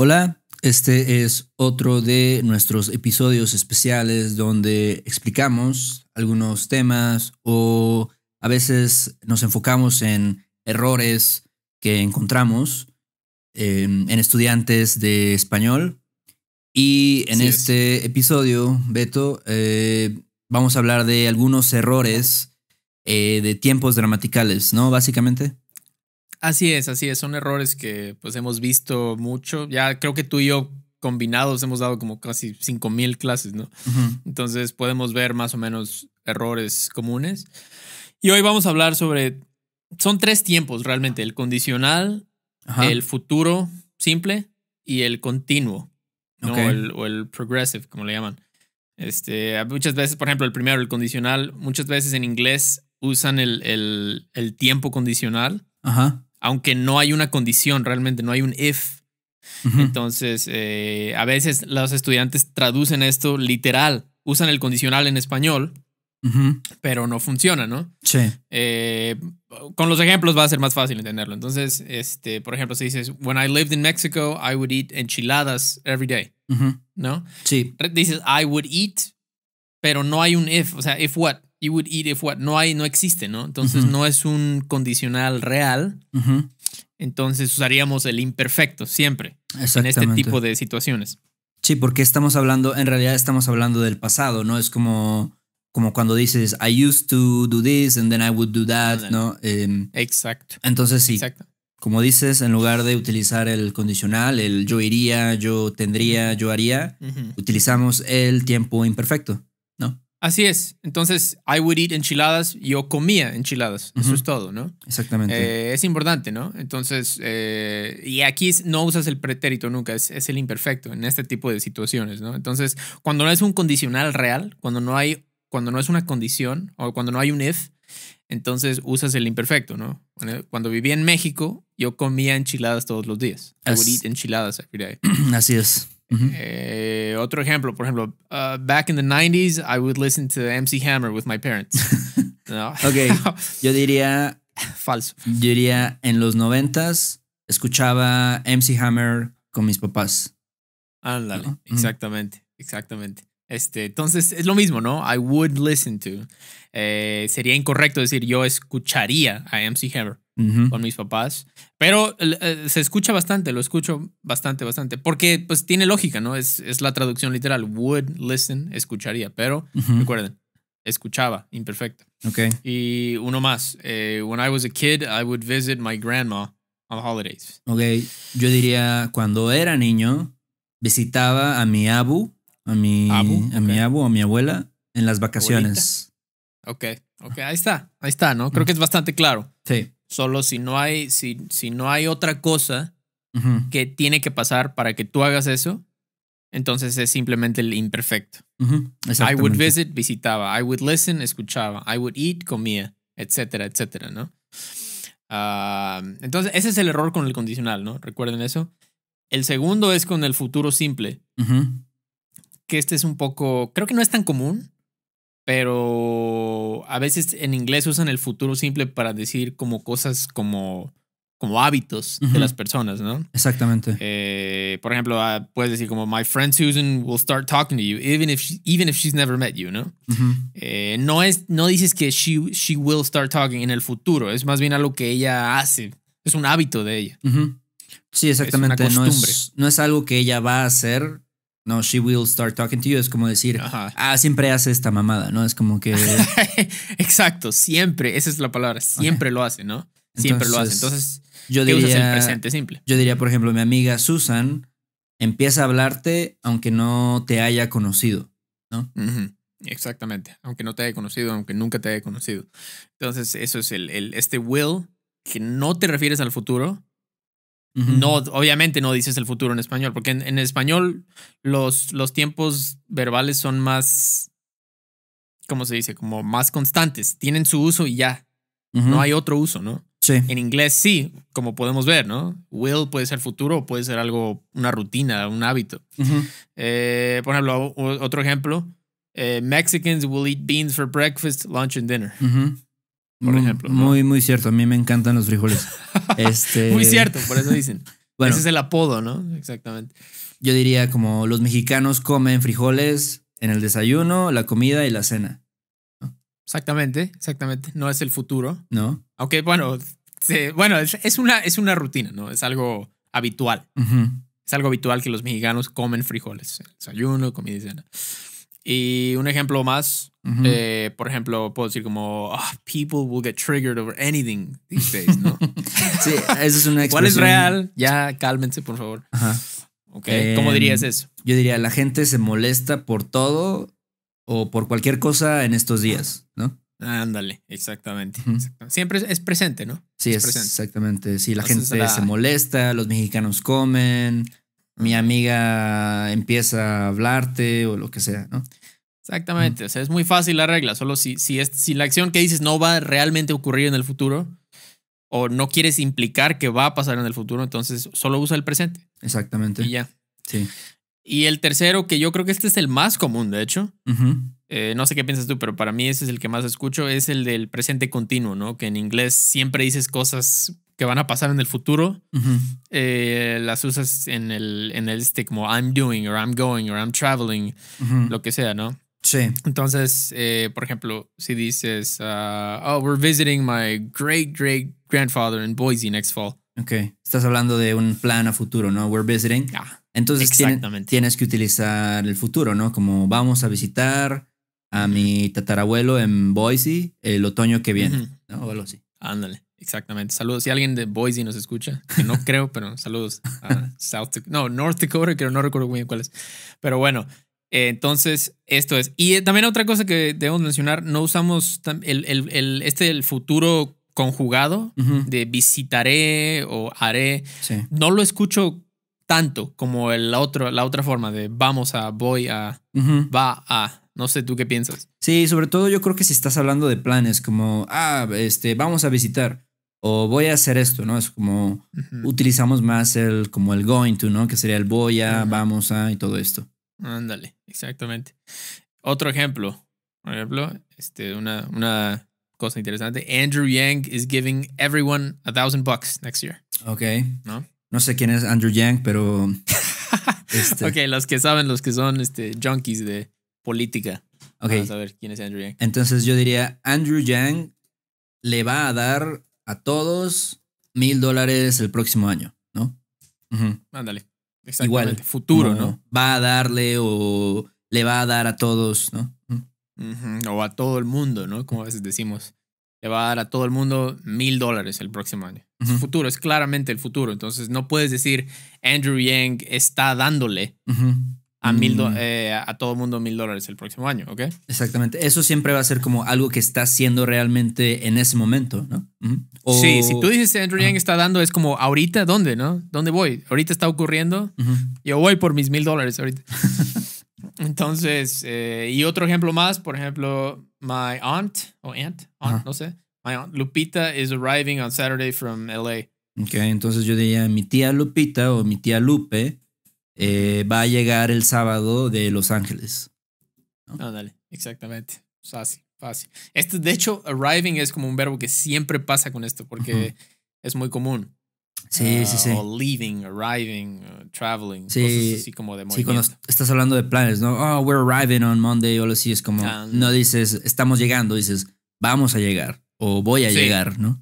Hola, este es otro de nuestros episodios especiales donde explicamos algunos temas o a veces nos enfocamos en errores que encontramos em, en estudiantes de español. Y en este episodio, Beto, eh, vamos a hablar de algunos errores eh, de tiempos gramaticales, ¿no? Básicamente. Así es, así es. Son errores que pues hemos visto mucho. Ya creo que tú y yo combinados hemos dado como casi 5000 clases, ¿no? Entonces podemos ver más o menos errores comunes. Y hoy vamos a hablar sobre. Son tres tiempos realmente: el condicional, el futuro simple y el continuo, ¿no? o, el, progressive, como le llaman. Este, muchas veces, por ejemplo, el primero, el condicional, muchas veces en inglés usan el, el, el tiempo condicional. Ajá aunque no hay una condición realmente, no hay un if. Entonces, eh, a veces los estudiantes traducen esto literal, usan el condicional en español, pero no funciona, ¿no? Sí. Eh, con los ejemplos va a ser más fácil entenderlo. Entonces, este, por ejemplo, si dices, When I lived in Mexico, I would eat enchiladas every day, ¿no? Sí. Dices, I would eat, pero no hay un if, o sea, if what? you would eat if what no hay, no existe, ¿no? Entonces no es un condicional real. Entonces usaríamos el imperfecto siempre en este tipo de situaciones. Sí, porque estamos hablando, en realidad estamos hablando del pasado, ¿no? Es como, como cuando dices, I used to do this and then I would do that, ¿no? Em, Exacto. Entonces sí. Exacto. Como dices, en lugar de utilizar el condicional, el yo iría, yo tendría, yo haría, utilizamos el tiempo imperfecto. Así es. Entonces, I would eat enchiladas, yo comía enchiladas. Eso es todo, ¿no? Exactamente. Eh, es importante, ¿no? Entonces, eh, y aquí no usas el pretérito nunca, es, el imperfecto en este tipo de situaciones, ¿no? Entonces, cuando no es un condicional real, cuando no hay, cuando no es una condición o cuando no hay un if, entonces usas el imperfecto, ¿no? Cuando vivía en México, yo comía enchiladas todos los días. I would eat enchiladas Así es. Eh, otro ejemplo, por ejemplo, uh, back in the 90s, I would listen to MC Hammer with my parents. Okay, ok, yo diría. Falso. Yo diría en los 90s escuchaba MC Hammer con mis papás. Ándale, exactamente, exactamente. Este, entonces es lo mismo, ¿no? I would listen to. Eh, sería incorrecto decir yo escucharía a MC Hammer con mis papás, pero eh, eh, se escucha bastante, lo escucho bastante, bastante, porque pues tiene lógica, ¿no? Es, es la traducción literal, would listen, escucharía, pero recuerden, escuchaba, imperfecto. Okay. Y uno más, when I was a kid, I would visit my grandma on holidays. Ok, yo diría, cuando era niño, visitaba a mi abu a mi, a mi abu, a mi abuela en las vacaciones. okay Ok, ok, ahí está, ahí está, ¿no? Creo mm. que es bastante claro. Sí. Solo si no hay, si, si no hay otra cosa que tiene que pasar para que tú hagas eso, entonces es simplemente el imperfecto. I would visit, visitaba. I would listen, escuchaba. I would eat, comía, etcétera, etcétera, ¿no? Ah, entonces, ese es el error con el condicional, ¿no? Recuerden eso. El segundo es con el futuro simple que este es un poco, creo que no es tan común, pero a veces en inglés usan el futuro simple para decir como cosas como, como hábitos de las personas, ¿no? Exactamente. Eh, por ejemplo, ah, puedes decir como, my friend Susan will start talking to you, even if, even if she's never met you, ¿no? Eh, no, es, no dices que she, she will start talking en el futuro, es más bien algo que ella hace, es un hábito de ella. Sí, exactamente. no, es, no es algo que ella va a hacer, no, she will start talking to you, es como decir, ah, siempre hace esta mamada, ¿no? Es como que... Exacto, siempre, esa es la palabra, siempre lo hace, ¿no? Siempre lo hace. Entonces, yo diría, presente simple? Yo diría, por ejemplo, mi amiga Susan empieza a hablarte aunque no te haya conocido, ¿no? Exactamente, aunque no te haya conocido, aunque nunca te haya conocido. Entonces, eso es el, el, este will, que no te refieres al futuro, no, obviamente no dices el futuro en español, porque en, español los, los tiempos verbales son más, ¿cómo se dice? Como más constantes. Tienen su uso y ya. No hay otro uso, ¿no? Sí. En inglés sí, como podemos ver, ¿no? Will puede ser futuro, o puede ser algo, una rutina, un hábito. Eh, por ejemplo, otro ejemplo. Eh, Mexicans will eat beans for breakfast, lunch and dinner por muy, mm, ejemplo. Muy, muy cierto. A mí me encantan los frijoles. este... Muy cierto, por eso dicen. bueno, Ese es el apodo, ¿no? Exactamente. Yo diría como los mexicanos comen frijoles en el desayuno, la comida y la cena. Exactamente, exactamente. No es el futuro. No. Aunque, bueno, bueno es, una, es una rutina, ¿no? Es algo habitual. Es algo habitual que los mexicanos comen frijoles. Desayuno, comida y cena. Y un ejemplo más, eh, por ejemplo, puedo decir como, ah, people will get triggered over anything these days, ¿no? sí, eso es una expresión. ¿Cuál es real? Ya cálmense, por favor. Ajá. ¿Cómo em, dirías eso? Yo diría, la gente se molesta por todo o por cualquier cosa en estos días, ¿no? Ándale, exactamente. Siempre es presente, ¿no? Sí, es, presente. exactamente. Sí, la gente se molesta, los mexicanos comen, mi amiga empieza a hablarte o lo que sea, ¿no? Exactamente, o sea, es muy fácil la regla, solo si, si, es, si la acción que dices no va realmente a ocurrir en el futuro o no quieres implicar que va a pasar en el futuro, entonces solo usa el presente. Exactamente. Y ya. Sí. Y el tercero, que yo creo que este es el más común, de hecho, eh, no sé qué piensas tú, pero para mí ese es el que más escucho, es el del presente continuo, ¿no? Que en inglés siempre dices cosas que van a pasar en el futuro, eh, las usas en el, en el este I'm doing or I'm going or I'm traveling, lo que sea, ¿no? Sí. Entonces, eh, por ejemplo, si dices, uh, oh, we're visiting my great great grandfather in Boise next fall. Ok, estás hablando de un plan a futuro, ¿no? We're visiting. Ah, Entonces tienes que utilizar el futuro, ¿no? Como vamos a visitar a mi tatarabuelo en Boise el otoño que viene, ¿no? Ándale. Exactamente. Saludos. Si alguien de Boise nos escucha, que no creo, pero saludos South No, North Dakota, creo, no recuerdo muy bien cuál es. Pero bueno, eh, entonces esto es. Y eh, también otra cosa que debemos mencionar, no usamos el, el, este, el futuro conjugado de visitaré o haré. No lo escucho tanto como el otro, la otra forma de vamos a, voy a, va a. No sé, ¿tú qué piensas? Sí, sobre todo yo creo que si estás hablando de planes como, ah, este, vamos a visitar o voy a hacer esto, ¿no? Es como utilizamos más el como el going to, ¿no? Que sería el voy a, vamos a y todo esto. Ándale, exactamente. Otro ejemplo, por ejemplo, este, una, una cosa interesante. Andrew Yang is giving everyone a thousand bucks next year. Ok. ¿No? No sé quién es Andrew Yang, pero. este. Ok, los que saben, los que son este, junkies de política. Ok. Vamos a ver quién es Andrew Yang. Entonces yo diría: Andrew Yang le va a dar a todos mil dólares el próximo año, ¿no? Ándale. Exactamente. Igual. Futuro, ¿no? Va a darle o le va a dar a todos, ¿no? O a todo el mundo, ¿no? Como a veces decimos. Le va a dar a todo el mundo mil dólares el próximo año. Es Futuro, es claramente el futuro. Entonces no puedes decir Andrew Yang está dándole a, mil mm. eh, a todo mundo mil dólares el próximo año, ¿ok? Exactamente. Eso siempre va a ser como algo que está siendo realmente en ese momento, ¿no? sí, si tú dices Andrew Yang está dando, es como ahorita, ¿dónde, no? ¿Dónde voy? Ahorita está ocurriendo, yo voy por mis mil dólares ahorita. Entonces, eh, y otro ejemplo más, por ejemplo, my aunt, o aunt, no sé, my aunt Lupita is arriving on Saturday from LA. Ok, entonces yo diría mi tía Lupita o mi tía Lupe eh, va a llegar el sábado de Los Ángeles. Ah, dale, exactamente. Fácil, fácil. de hecho, arriving es como un verbo que siempre pasa con esto porque es muy común. Sí, sí, eh, sí. O leaving, arriving, uh, traveling. Sí, cosas así como de movimiento. Sí, cuando estás hablando de planes, ¿no? Oh, we're arriving on Monday o lo así. Es como, no dices, estamos llegando, dices, vamos a llegar o voy a llegar, ¿no?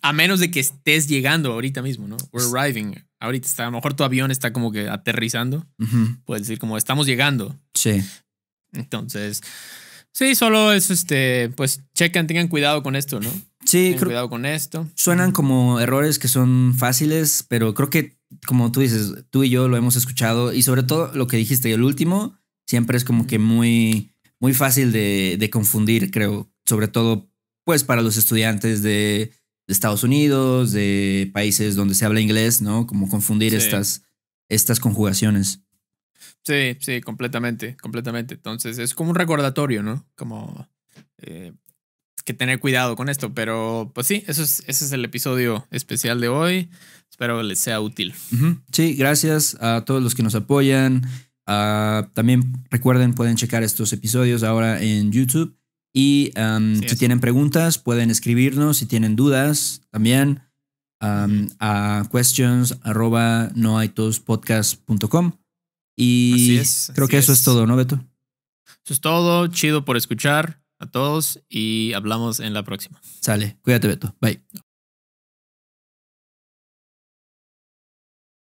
A menos de que estés llegando ahorita mismo, ¿no? We're arriving ahorita está, a lo mejor tu avión está como que aterrizando, puede puedes decir como estamos llegando. Sí. Entonces, sí, solo es este, pues chequen, tengan cuidado con esto, ¿no? Sí, cuidado con esto. Suenan como errores que son fáciles, pero creo que como tú dices, tú y yo lo hemos escuchado y sobre todo lo que dijiste, el último siempre es como que muy, muy fácil de, de confundir, creo, sobre todo pues para los estudiantes de Estados Unidos, de países donde se habla inglés, ¿no? Como confundir estas, estas conjugaciones. Sí, sí, completamente, completamente. Entonces es como un recordatorio, ¿no? Como eh, que tener cuidado con esto, pero pues sí, eso es, ese es el episodio especial de hoy. Espero les sea útil. Sí, gracias a todos los que nos apoyan. Ah, también recuerden, pueden checar estos episodios ahora en YouTube y em, si tienen preguntas, pueden escribirnos. Si tienen dudas, también em, a questions arroba Y creo que eso es todo, ¿no, Beto? Eso es todo. Chido por escuchar a todos y hablamos en la próxima. Sale. Cuídate, Beto. Bye.